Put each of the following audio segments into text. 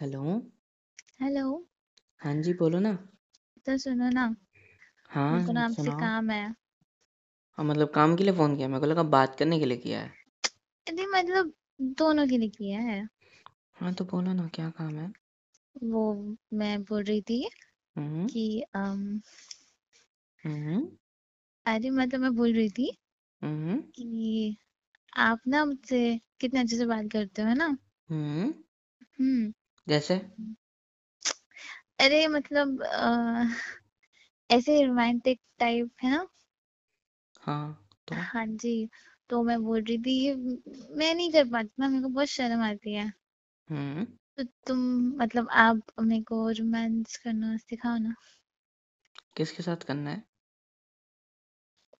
Hello hello हाँ जी बोलो ना तो सुनो ना हाँ हमको ना आपसे काम है हाँ मतलब काम के लिए फ़ोन किया मेरे को लगा बात करने के लिए किया है नहीं मतलब दोनों के लिए किया है हाँ तो बोलो ना क्या काम है वो मैं बोल रही थी हम्म। कि अम, हम्म। अरे मतलब मैं बोल रही थी हम्म। कि आप ना मुझसे कितने अच्छे से बात करते हो है ना हम्म जैसे अरे मतलब आ, ऐसे रोमांटिक टाइप है ना हाँ तो हाँ जी तो मैं बोल रही थी ये मैं नहीं कर पाती ना मेरे को बहुत शर्म आती है हम्म तो तुम मतलब आप मेरे को रोमांस करना सिखाओ ना किसके साथ करना है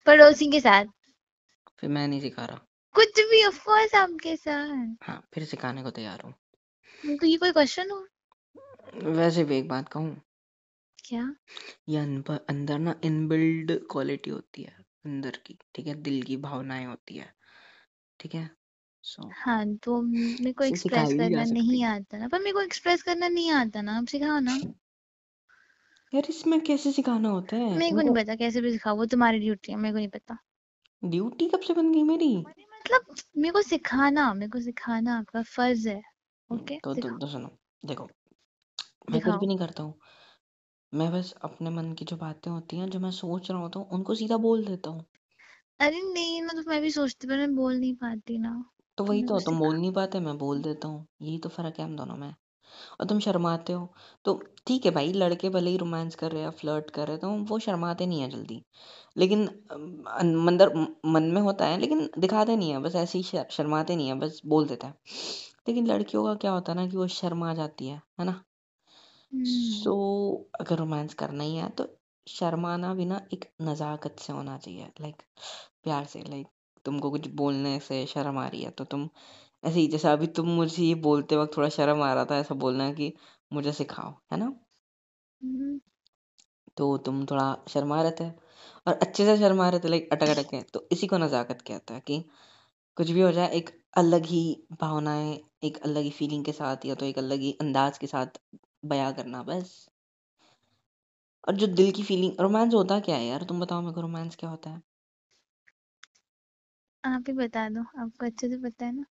पड़ोसी के साथ फिर मैं नहीं सिखा रहा कुछ भी ऑफ कोर्स आपके साथ हाँ फिर सिखाने को तैयार हूँ तो ये कोई क्वेश्चन हो वैसे भी एक बात कहूँ क्या ये अंदर ना इनबिल्ड क्वालिटी होती है अंदर की ठीक है दिल की भावनाएं होती है ठीक है सो हाँ तो मेरे को एक्सप्रेस करना नहीं आता ना पर मेरे को एक्सप्रेस करना नहीं आता ना आप सिखाओ ना यार इसमें कैसे सिखाना होता है मेरे को नहीं पता कैसे भी सिखाओ वो तुम्हारी ड्यूटी है मेरे को नहीं पता ड्यूटी कब से बन गई मेरी मतलब मेरे को सिखाना मेरे को सिखाना आपका फर्ज है ओके तो तो, तो सुनो देखो मैं कुछ भी नहीं करता हूँ मैं बस अपने मन की जो बातें होती हैं जो मैं सोच रहा होता हूँ उनको सीधा बोल देता हूँ अरे नहीं ना तो मैं भी सोचती पर मैं बोल नहीं पाती ना तो, तो वही तो तुम बोल नहीं पाते मैं बोल हम्म। देता हूँ यही तो फर्क है हम दोनों में और तुम शर्माते हो तो ठीक है भाई लड़के भले ही रोमांस कर रहे हैं फ्लर्ट कर रहे तो वो शर्माते नहीं है जल्दी लेकिन मंदर मन में होता है लेकिन दिखाते नहीं है बस ऐसे ही शर्माते नहीं है बस बोल देता है लेकिन लड़कियों का क्या होता है ना कि वो शर्मा जाती है है ना हम्म। सो so, अगर रोमांस करना ही है तो शर्माना भी ना एक नज़ाकत से होना चाहिए लाइक प्यार से लाइक तुमको कुछ बोलने से शर्म आ रही है तो तुम ऐसे ही जैसे अभी तुम मुझे ये बोलते वक्त थोड़ा शर्म आ रहा था ऐसा बोलना कि मुझे सिखाओ है ना हम्म। तो तुम थोड़ा शर्मा रहते हैं और अच्छे से शर्मा रहे थे लाइक अटक अटक के तो इसी को नज़ाकत कहता है कि कुछ भी हो जाए एक अलग ही भावनाएं एक अलग ही फीलिंग के साथ या तो एक अलग ही अंदाज के साथ बयां करना बस और जो दिल की फीलिंग रोमांस होता क्या है यार तुम बताओ मेरे को रोमांस क्या होता है आप ही बता दो आपको अच्छे से पता है ना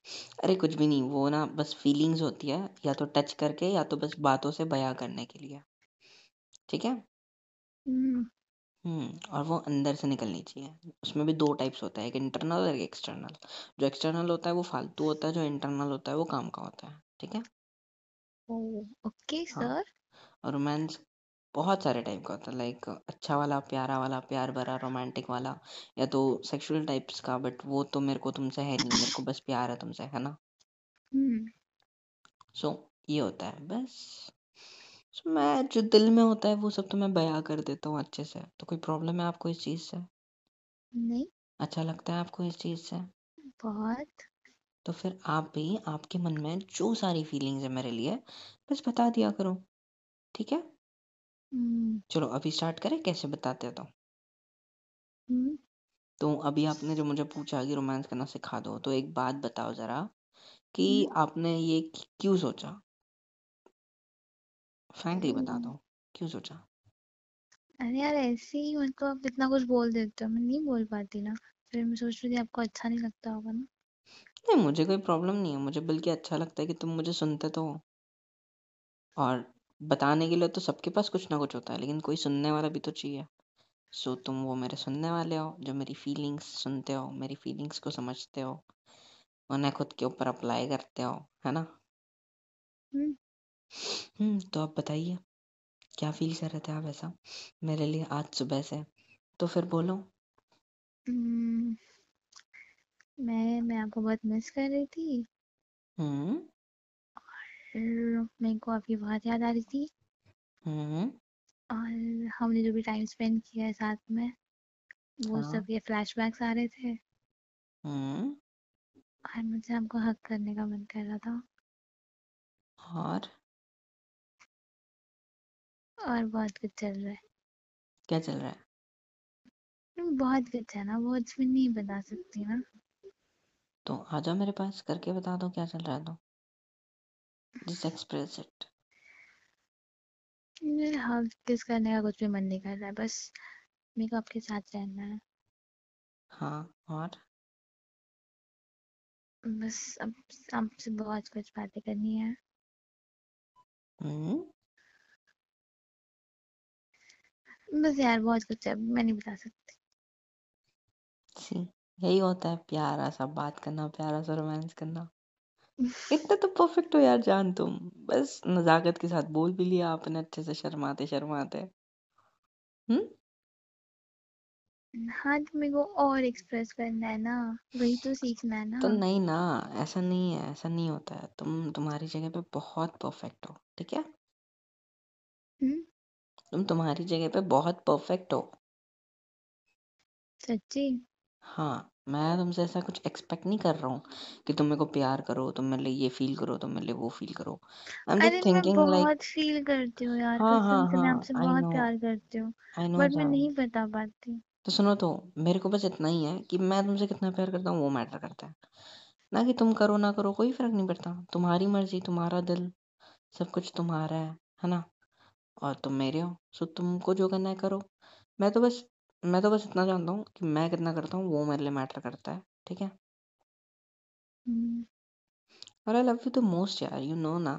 अरे कुछ भी नहीं वो ना बस फीलिंग्स होती है या तो टच करके या तो बस बातों से बयां करने के लिए ठीक है हम्म। हम्म, और वो अंदर से निकलनी चाहिए उसमें भी दो टाइप्स होता है एक इंटरनल और एक एक्सटर्नल जो एक्सटर्नल होता है वो फालतू होता है जो इंटरनल होता है वो काम का होता है ठीक है ओके हाँ सर और रोमांस बहुत सारे टाइप का होता है लाइक अच्छा वाला प्यारा वाला प्यार भरा रोमांटिक वाला या तो सेक्सुअल टाइप्स का बट वो तो मेरे को तुमसे है नहीं मेरे को बस प्यार है तुमसे है ना हम्म so, ये होता है बस सो तो मैं जो दिल में होता है वो सब तो मैं बयां कर देता हूँ अच्छे से तो कोई प्रॉब्लम है आपको इस चीज़ से? नहीं। अच्छा लगता है आपको इस चीज़ से? बहुत। तो फिर आप भी आपके मन में जो सारी फीलिंग्स है मेरे लिए बस बता दिया करो। ठीक है? हम्म। चलो अभी स्टार्ट करें कैसे बताते तो? तो अभी आपने जो मुझे पूछा कि रोमांस करना सिखा दो, तो एक बात बताओ ज़रा कि हम्म। आपने ये क्यों सोचा? फ्रेंकली बता दो क्यों सोचा अरे यार ऐसे ही मतलब आप इतना कुछ बोल देते हो मैं नहीं बोल पाती ना फिर मैं सोच रही थी आपको अच्छा नहीं लगता होगा ना नहीं मुझे कोई प्रॉब्लम नहीं है मुझे बल्कि अच्छा लगता है कि तुम मुझे सुनते तो हो और बताने के लिए तो सबके पास कुछ ना कुछ होता है लेकिन कोई सुनने वाला भी तो चाहिए सो so, तुम वो मेरे सुनने वाले हो जो मेरी फीलिंग्स सुनते हो मेरी फीलिंग्स को समझते हो उन्हें खुद के ऊपर अप्लाई करते हो है ना हम्म। हुँ, हम्म, तो आप बताइए, क्या फ़ील कर रहे थे आप ऐसा मेरे लिए आज सुबह से? तो फिर बोलो। हम्म, मैं मैं आपको बहुत मिस कर रही थी। हुँ। हम्म। और मेरे को अभी बहुत याद आ रही थी। हुँ। और हमने जो भी टाइम स्पेंड किया है साथ में, वो हाँ। सब ये फ्लैशबैक्स आ रहे थे। हुँ। और मुझे आपको हक करने का मन कर रहा था। और? और बहुत कुछ चल रहा है क्या चल रहा है बहुत कुछ है ना वर्ड्स में नहीं बता सकती ना तो आ जाओ मेरे पास करके बता दो क्या चल रहा है तो जस्ट एक्सप्रेस इट मेरे हाथ किस करने का कुछ भी मन नहीं कर रहा है बस मेरे को आपके साथ रहना है हाँ और बस अब आपसे बहुत कुछ बातें करनी है हम्म बस यार बहुत कुछ है मैं नहीं बता सकती सी यही होता है प्यारा सा बात करना प्यारा सा रोमांस करना इतना तो परफेक्ट हो यार जान तुम बस नजाकत के साथ बोल भी लिया आपने अच्छे से शर्माते शर्माते हम्म हाँ तो मेरे को और एक्सप्रेस करना है ना वही तो सीखना है ना तो नहीं ना ऐसा नहीं है ऐसा नहीं होता है तुम तुम्हारी जगह पे बहुत परफेक्ट हो ठीक है हम्म तुम तुम्हारी जगह पे बहुत परफेक्ट हो सच्ची हाँ मैं तुमसे ऐसा कुछ एक्सपेक्ट नहीं कर रहा हूँ कि तुम मेरे को प्यार करो तुम मेरे लिए ये फील करो तुम मेरे लिए वो फील करो आई एम अरे जस्ट मैं थिंकिंग लाइक बहुत फील करती हूँ यार हाँ हाँ कसम से मैं हाँ आपसे आई बहुत नो प्यार करती हूँ आई नो बट मैं जान नहीं बता पाती तो सुनो तो मेरे को बस इतना ही है कि मैं तुमसे कितना प्यार करता हूँ वो मैटर करता है ना कि तुम करो ना करो कोई फर्क नहीं पड़ता तुम्हारी मर्जी तुम्हारा दिल सब कुछ तुम्हारा है है ना और तुम मेरे हो सो तुमको जो करना है करो मैं तो बस मैं तो बस इतना जानता हूँ कि मैं कितना करता हूँ वो मेरे लिए मैटर करता है ठीक है हम्म। और I love you the most यार यू नो ना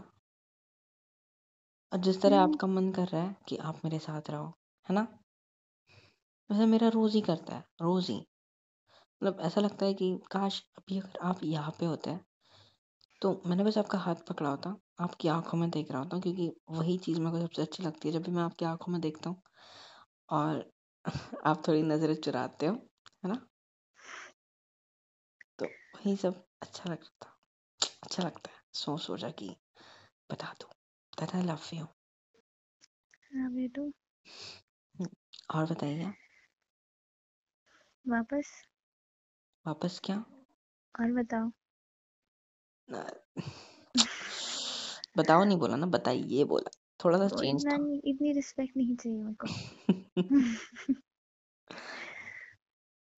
और जिस तरह हम्म। आपका मन कर रहा है कि आप मेरे साथ रहो है ना वैसे मेरा रोज ही करता है रोज ही मतलब ऐसा लगता है कि काश अभी अगर आप यहाँ पे होते हैं तो मैंने बस आपका हाथ पकड़ा होता आपकी आंखों में देख रहा होता क्योंकि वही चीज़ मेरे को सबसे अच्छी लगती है जब भी मैं आपकी आंखों में देखता हूँ और आप थोड़ी नज़रें चुराते हो है ना तो वही सब अच्छा लगता अच्छा लगता है सोच सोचा कि बता दो that love you love you too हम्म, और बताइए वापस वापस क्या और बताओ बताओ नहीं बोला ना बताइए बोला थोड़ा सा चेंज तो था नहीं, इतनी रिस्पेक्ट नहीं चाहिए मेरे को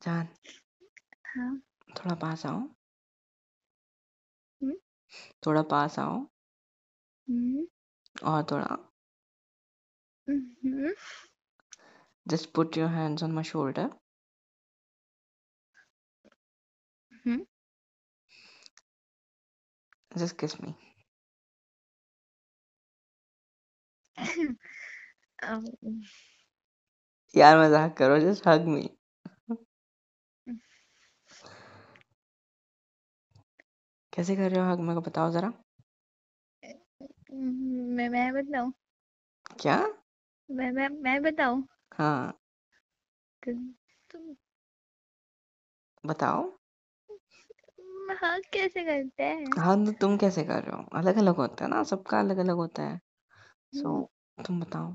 जान हाँ थोड़ा पास आओ हुँ? हम्म? थोड़ा पास आओ हुँ? हम्म। और थोड़ा just put your hands on my shoulder Just kiss me. um, यार मजाक करो जस्ट हग मी कैसे कर रहे हो हग मेरे को बताओ जरा मैं मैं बताऊं क्या मैं मैं मैं बताऊं हाँ तुम बताओ हम हाँ, कैसे करते हैं हाँ तो तुम कैसे कर रहे हो अलग अलग होता है ना सबका अलग अलग होता है सो so, हम्म। तुम बताओ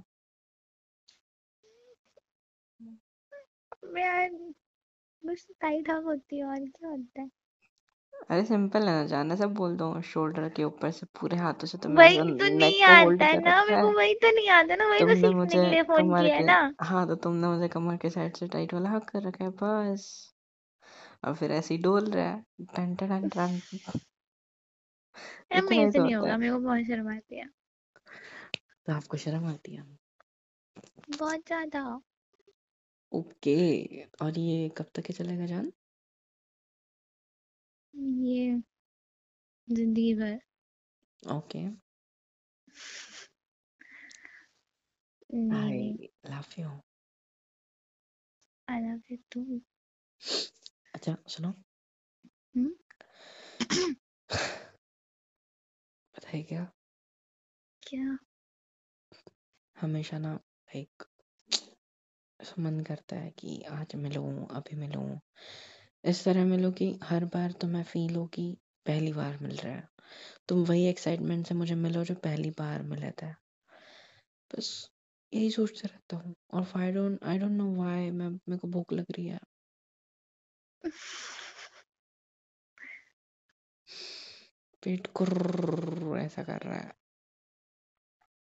मैं बस टाइट हक होती है और क्या होता है अरे सिंपल है ना जाना सब बोल दो शोल्डर के ऊपर से पूरे हाथों से तुम्हें वही तो नहीं आता है ना मेरे को वही तो नहीं आता ना वही तो तुमने सीखने मुझे के लिए फोन किया है ना हाँ तो तुमने मुझे कमर के साइड से टाइट वाला हक कर रखा है बस और फिर ऐसे ही डोल रहा है टन टन टन टन मेरे से नहीं तो होगा मेरे को बहुत शर्म आती है तो आपको शर्म आती है बहुत ज्यादा ओके और ये कब तक चलेगा जान ये जिंदगी भर okay I love you I love you too अच्छा सुनो पता है क्या क्या हमेशा ना एक मन करता है कि आज मिलूं अभी मिलूं इस तरह मिलो कि हर बार तो मैं फील हो कि पहली बार मिल रहा है तुम वही एक्साइटमेंट से मुझे मिलो जो पहली बार मिला था बस यही सोचते रहता हूँ और I don't I don't know why मैं मेरे को भूख लग रही है पेट कुर ऐसा कर रहा है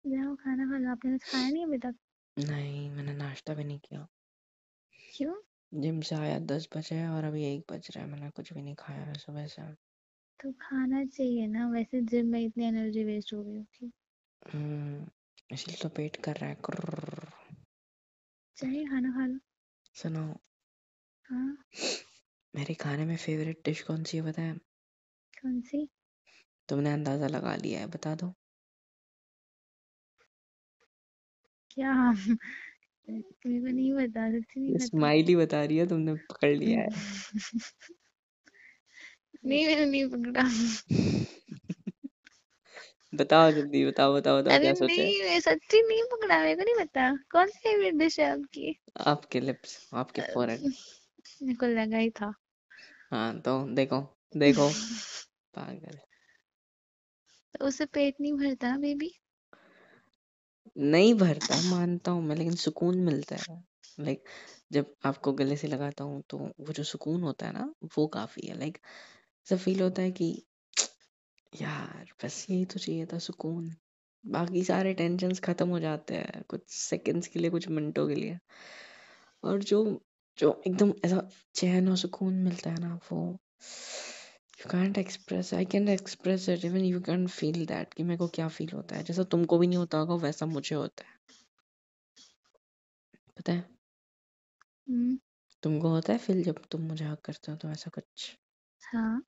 जाओ खाना खा लो आपने कुछ तो खाया नहीं अभी तक नहीं मैंने नाश्ता भी नहीं किया क्यों जिम से आया दस बजे और अभी एक बज रहा है मैंने कुछ भी नहीं खाया है सुबह से तो खाना चाहिए ना वैसे जिम में इतनी एनर्जी वेस्ट हो गई होगी हम्म, इसलिए तो पेट कर रहा है चलिए खाना खा लो सुनाओ हाँ मेरे खाने में फेवरेट डिश कौन सी है पता कौन सी तुमने अंदाजा लगा लिया है बता दो क्या मेरे को नहीं बता सकती नहीं स्माइली बता रही है तुमने पकड़ लिया है नहीं मैंने नहीं पकड़ा बताओ जल्दी बताओ बताओ बताओ क्या सोचा अरे नहीं मैं सच्ची नहीं पकड़ा मेरे को नहीं पता कौन सी फेवरेट डिश है आपकी आपके लिप्स आपके फोरहेड मेरे को लगा ही था हाँ तो देखो देखो पागल तो उसे पेट नहीं भरता बेबी नहीं भरता मानता हूँ मैं लेकिन सुकून मिलता है लाइक जब आपको गले से लगाता हूँ तो वो जो सुकून होता है ना वो काफ़ी है लाइक सब फील होता है कि यार बस यही तो चाहिए था सुकून बाकी सारे टेंशन ख़त्म हो जाते हैं कुछ सेकंड्स के लिए कुछ मिनटों के लिए और जो जो एकदम ऐसा चैन और सुकून मिलता है ना वो you can't express I can express it even you can feel that कि मेरे को क्या फील होता है जैसा तुमको भी नहीं होता होगा वैसा मुझे होता है पता है hmm. तुमको होता है फील जब तुम मुझे हक करते हो तो ऐसा कुछ हाँ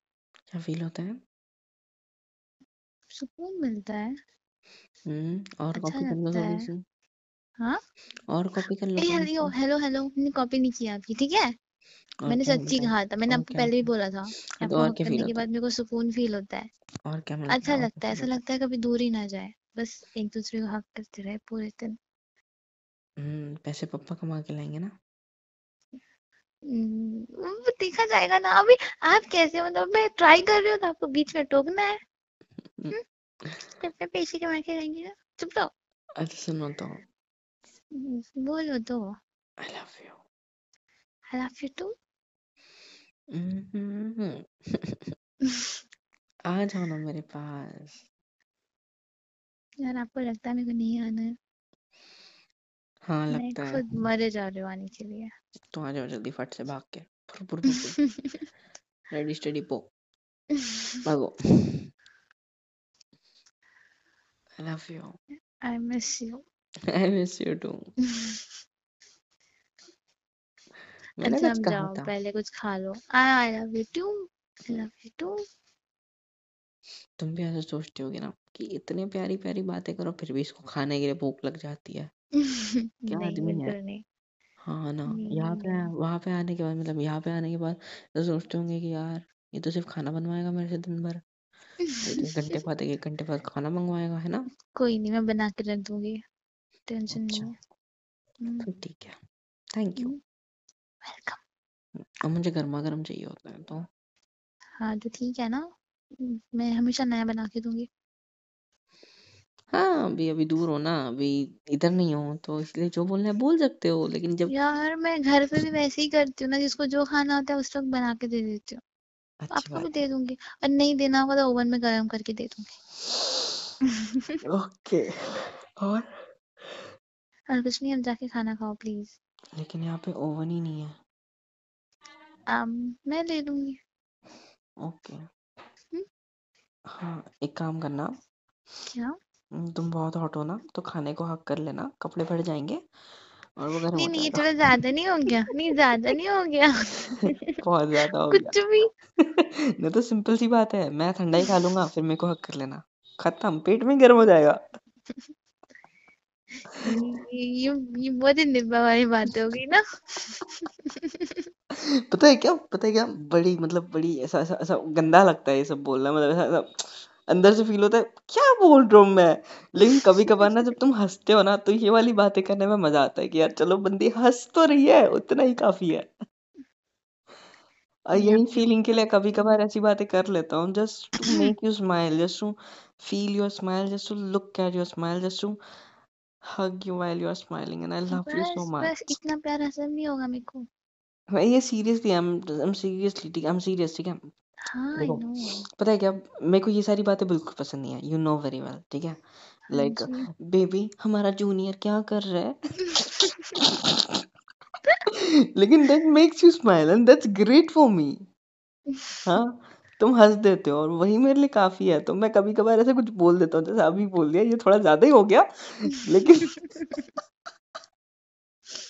क्या फील होता है सुकून मिलता है हम्म और अच्छा कॉपी कर लो लगता थोड़ी है हाँ? और कॉपी कर लो हेलो हेलो हेलो मैंने कॉपी नहीं किया आपकी ठीक है मैंने सच्ची कहा था मैंने आपको पहले भी बोला था करने के बाद मेरे को सुकून फील होता है और क्या मतलब अच्छा लगता है ऐसा लगता है कभी दूर ही ना जाए बस एक दूसरे को हक करते रहे पूरे दिन हम्म, पैसे पापा कमा के लाएंगे ना हम्म, देखा जाएगा ना अभी आप कैसे मतलब मैं ट्राई कर रही हूँ तो आपको बीच में टोकना है हम्म। पैसे कमा के लाएंगे ना चुप रहो अच्छा सुनो तो बोलो तो I love you I love you too आ जाओ ना मेरे पास यार आपको लगता है मेरे को नहीं आना है हाँ लगता है खुद मरे जा रहे हो आने के लिए तो आ जाओ जल्दी फट से भाग के रेडी स्टडी पो भागो I love you I miss you I miss you too मैंने अच्छा, कुछ कहा था पहले कुछ खा लो I love you too I love you too तुम भी ऐसा सोचती होगी ना कि इतने प्यारी प्यारी बातें करो फिर भी इसको खाने के लिए भूख लग जाती है क्या आदमी है हाँ ना यहाँ पे हम्म। वहां पे आने के बाद मतलब यहाँ पे आने के बाद तो सोचते होंगे कि यार ये तो सिर्फ खाना बनवाएगा मेरे से दिन भर एक तो घंटे बाद एक घंटे बाद खाना मंगवाएगा है ना कोई नहीं मैं बना के रख दूंगी टेंशन नहीं है तो ठीक है थैंक यू वेलकम और मुझे गर्मा गर्म चाहिए होता है तो हाँ तो ठीक है ना मैं हमेशा नया बना के दूंगी हाँ अभी अभी दूर हो ना अभी इधर नहीं हो तो इसलिए जो बोलना है बोल सकते हो लेकिन जब यार मैं घर पे भी वैसे ही करती हूँ ना जिसको जो खाना होता है उस वक्त बना के दे देती हूँ अच्छी आपको भी दे दूंगी और नहीं देना होगा तो ओवन में गर्म करके दे दूंगी ओके और और कुछ नहीं अब जाके खाना खाओ प्लीज लेकिन यहाँ पे ओवन ही नहीं है um, मैं ले लूंगी ओके हुँ? हाँ एक काम करना क्या हम्म, तुम बहुत हॉट हो ना तो खाने को हक कर लेना कपड़े फट जाएंगे और वो गर्म नहीं नहीं थोड़ा ज्यादा नहीं हो गया नहीं ज्यादा नहीं हो गया बहुत ज्यादा हो गया कुछ भी नहीं तो सिंपल सी बात है मैं ठंडा ही खा लूंगा फिर मेरे को हक कर लेना खत्म पेट में गर्म हो जाएगा ये ये बहुत ही निब्बा वाली बात हो गई ना पता है क्या पता है क्या बड़ी मतलब बड़ी ऐसा ऐसा ऐसा गंदा लगता है ये सब बोलना मतलब ऐसा ऐसा अंदर से फील होता है क्या बोल रहा हूँ मैं लेकिन कभी कभार ना जब तुम हंसते हो ना तो ये वाली बातें करने में मजा आता है कि यार चलो बंदी हंस तो रही है उतना ही काफी है और यही फीलिंग के लिए कभी कभार ऐसी बातें कर लेता हूँ just to make you smile just to feel your smile just to look at your smile just to hug you while you're smiling and I love you so बस बस इतना प्यार हजम नहीं होगा मेरे को मैं ये seriously I am I am seriously ठीक आई एम सीरियस ठीक है हां आई नो पता है क्या मेरे को ये सारी बातें बिल्कुल पसंद नहीं है यू नो वेरी वेल ठीक है लाइक हाँ बेबी हमारा जूनियर क्या कर रहा है लेकिन that makes you smile and that's great for me हां तुम हंस देते हो और वही मेरे लिए काफ़ी है तो मैं कभी कभार ऐसे कुछ बोल देता हूँ जैसे अभी बोल दिया ये थोड़ा ज़्यादा ही हो गया लेकिन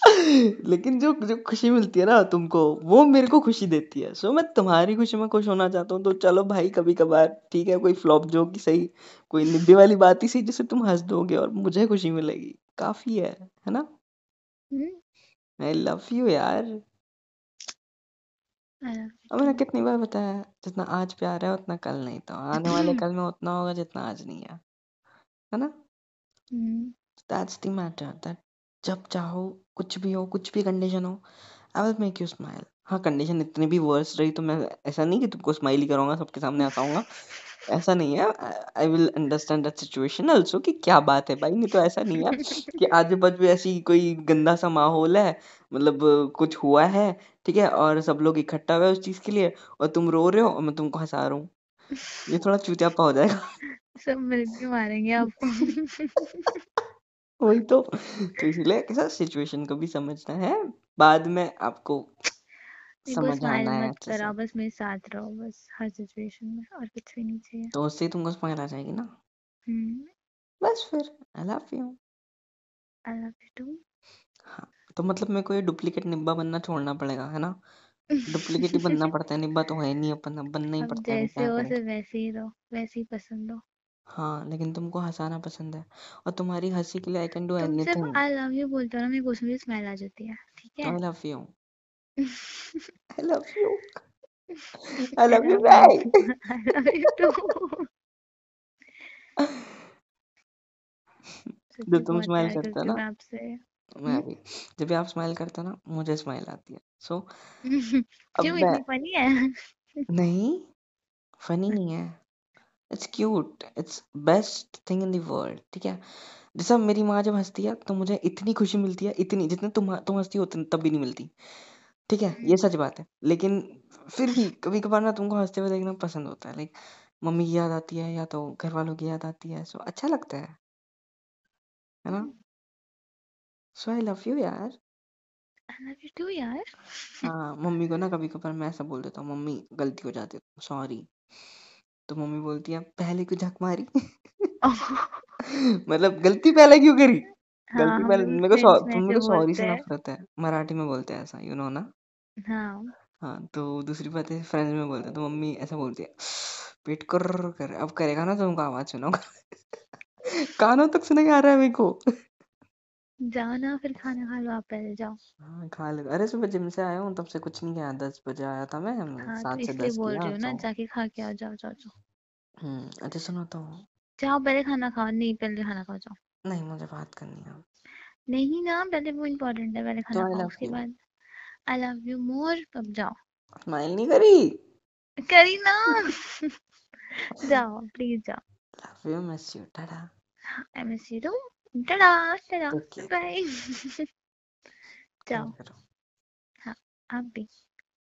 लेकिन जो जो खुशी मिलती है ना तुमको वो मेरे को खुशी देती है सो so, मैं तुम्हारी खुशी में खुश होना चाहता हूँ तो चलो भाई कभी कभार ठीक है कोई फ्लॉप जो की सही कोई निब्बे वाली बात ही सही जिससे तुम हंस दोगे और मुझे खुशी मिलेगी काफी है है ना आई लव यू यार हाँ, अब मैंने कितनी बार बताया जितना आज प्यार है उतना कल नहीं तो आने वाले कल में उतना होगा जितना आज नहीं है है ना दैट्स द मैटर दैट जब चाहो कुछ भी हो कुछ भी कंडीशन हो I will make you smile हाँ कंडीशन इतनी भी वर्स रही तो मैं ऐसा नहीं कि तुमको स्माइल ही करूंगा सबके सामने हंसाऊंगा ऐसा नहीं है I will understand that situation also कि क्या बात है भाई नहीं तो ऐसा नहीं है कि आजू बाजू ऐसी कोई गंदा सा माहौल है मतलब कुछ हुआ है ठीक है और सब लोग इकट्ठा हुए उस चीज के लिए और तुम रो रहे हो और मैं तुमको हंसा रहा हूँ ये थोड़ा चुतियापा हो जाएगा सब मिलके मारेंगे आपको वही तो तो इसलिए कैसा सिचुएशन को भी समझना है बाद में आपको समझ आना है अच्छे से बस मेरे साथ रहो बस हर सिचुएशन में और कुछ भी नहीं चाहिए तो उससे तुमको स्माइल आ जाएगी ना हम्म। बस फिर I love you I love you too हाँ तो मतलब मेरे को ये डुप्लीकेट निब्बा बनना छोड़ना पड़ेगा है ना डुप्लीकेट ही बनना पड़ता है निब्बा तो है नहीं अपन अब बनना ही पड़ता है जैसे हो करें वैसे ही रहो वैसे ही पसंद हो हाँ लेकिन तुमको हंसाना पसंद है और तुम्हारी हंसी के लिए आई कैन डू एनीथिंग तुम सिर्फ आई लव यू बोलते हो ना मेरे को उसमें स्माइल आ जाती है ठीक है I love you I love you I love you bye I love you too जो तुम स्माइल करते हो ना आपसे मैं हम्म। भी जब भी आप स्माइल करते हो ना मुझे स्माइल आती है सो so, अब क्यों मैं इतनी फनी है नहीं फनी नहीं है it's cute it's best thing in the world ठीक है जैसा मेरी माँ जब हंसती है तो मुझे इतनी खुशी मिलती है इतनी जितने तुम तुम हंसती हो तब भी नहीं मिलती ठीक है ये हम्म। सच बात है लेकिन फिर भी कभी कभार ना तुमको हंसते हुए देखना पसंद होता है लाइक मम्मी की याद आती है या तो घर वालों की याद आती है सो अच्छा लगता है है ना हम्म। सो आई लव यू यार आई लव यू टू यार हाँ मम्मी को ना कभी कभार मैं ऐसा बोल देता हूँ मम्मी गलती हो जाती है सॉरी तो मम्मी बोलती है पहले क्यों झक मारी मतलब गलती पहले क्यों करी गलती हाँ, पहले मेरे को तुम मेरे को सॉरी से नफरत है मराठी में बोलते हैं ऐसा यू नो ना हाँ हाँ तो दूसरी बात है फ्रेंड्स में बोलते हैं तो मम्मी ऐसा बोलती है पेट कर कर अब करेगा ना तुमको आवाज सुनाऊंगा कानों तक सुनाई आ रहा है मेरे को जाना फिर खाना खा लो आप पहले जाओ हाँ खा ले अरे सुबह जिम से आया हूँ तब से कुछ नहीं खाया दस बजे आया था मैं हम हाँ तो सात से इसलिए दस बोल किया रही हूँ ना जाके खा के आ जाओ जाओ जाओ हम्म अच्छा सुनो तो जाओ पहले खाना खाओ नहीं पहले खाना खाओ जाओ नहीं मुझे बात करनी है नहीं ना पहले वो इम्पोर्टेंट है पहले तो खाना खाओ उसके बाद आई लव यू मोर तब जाओ स्माइल नहीं करी करी ना जाओ प्लीज जाओ लव यू मिस यू टाटा आई मिस यू टू たらしたら、バイバイ。じゃあ、あ、